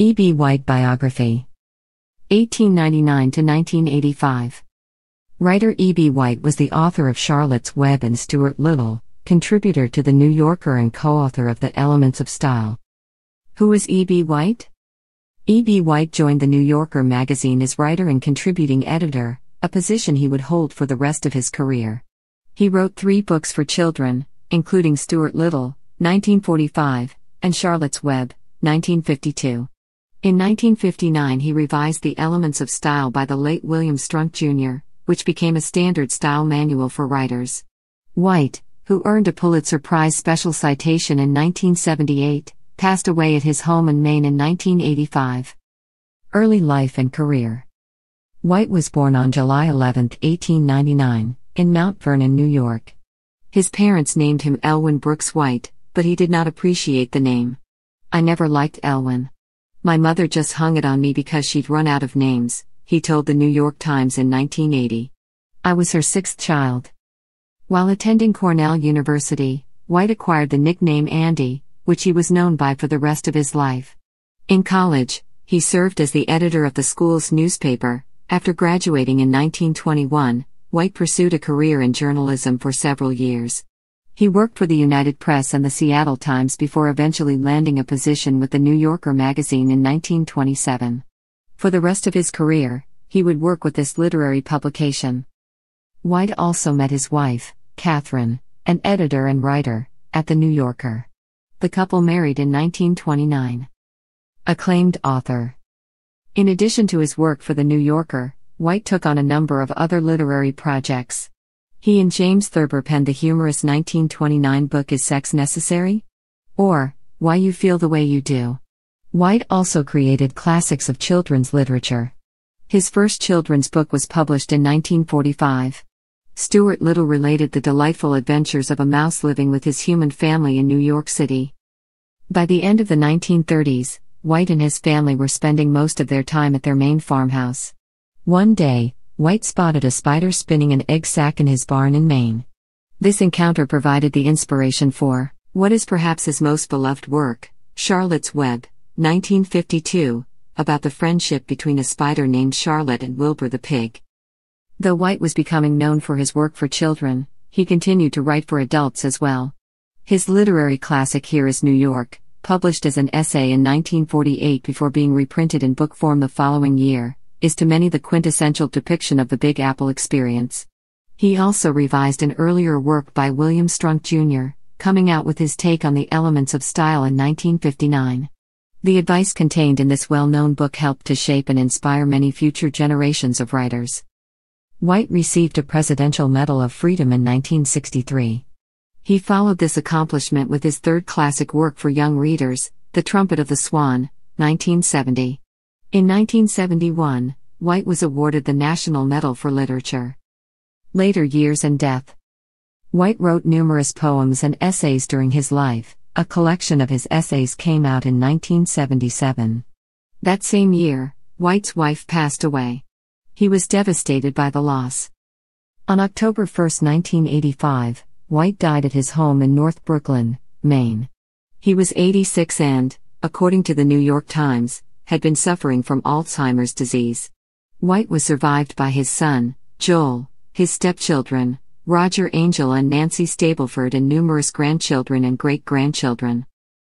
E. B. White Biography 1899 to 1985. Writer E. B. White was the author of Charlotte's Web and Stuart Little, contributor to The New Yorker and co author of The Elements of Style. Who is E. B. White? E. B. White joined The New Yorker magazine as writer and contributing editor, a position he would hold for the rest of his career. He wrote three books for children, including Stuart Little, 1945, and Charlotte's Web, 1952. In 1959, he revised the Elements of Style by the late William Strunk Jr., which became a standard style manual for writers. White, who earned a Pulitzer Prize special citation in 1978, passed away at his home in Maine in 1985. Early life and career White was born on July 11, 1899, in Mount Vernon, New York. His parents named him Elwin Brooks White, but he did not appreciate the name. I never liked Elwin. My mother just hung it on me because she'd run out of names, he told the New York Times in 1980. I was her sixth child. While attending Cornell University, White acquired the nickname Andy, which he was known by for the rest of his life. In college, he served as the editor of the school's newspaper. After graduating in 1921, White pursued a career in journalism for several years. He worked for the United Press and the Seattle Times before eventually landing a position with the New Yorker magazine in 1927. For the rest of his career, he would work with this literary publication. White also met his wife, Catherine, an editor and writer, at The New Yorker. The couple married in 1929. Acclaimed author. In addition to his work for The New Yorker, White took on a number of other literary projects. He and James Thurber penned the humorous 1929 book Is Sex Necessary? Or, Why You Feel the Way You Do. White also created classics of children's literature. His first children's book was published in 1945. Stuart Little related the delightful adventures of a mouse living with his human family in New York City. By the end of the 1930s, White and his family were spending most of their time at their main farmhouse. One day, White spotted a spider spinning an egg sac in his barn in Maine. This encounter provided the inspiration for what is perhaps his most beloved work, Charlotte's Web, 1952, about the friendship between a spider named Charlotte and Wilbur the pig. Though White was becoming known for his work for children, he continued to write for adults as well. His literary classic Here is New York, published as an essay in 1948 before being reprinted in book form the following year, is to many the quintessential depiction of the Big Apple experience. He also revised an earlier work by William Strunk Jr., coming out with his take on the elements of style in 1959. The advice contained in this well known book helped to shape and inspire many future generations of writers. White received a Presidential Medal of Freedom in 1963. He followed this accomplishment with his third classic work for young readers, The Trumpet of the Swan, 1970. In 1971, White was awarded the National Medal for Literature. Later years and death. White wrote numerous poems and essays during his life. A collection of his essays came out in 1977. That same year, White's wife passed away. He was devastated by the loss. On October 1, 1985, White died at his home in North Brooklyn, Maine. He was 86 and, according to the New York Times, had been suffering from Alzheimer's disease. White was survived by his son, Joel, his stepchildren, Roger Angel and Nancy Stableford, and numerous grandchildren and great grandchildren.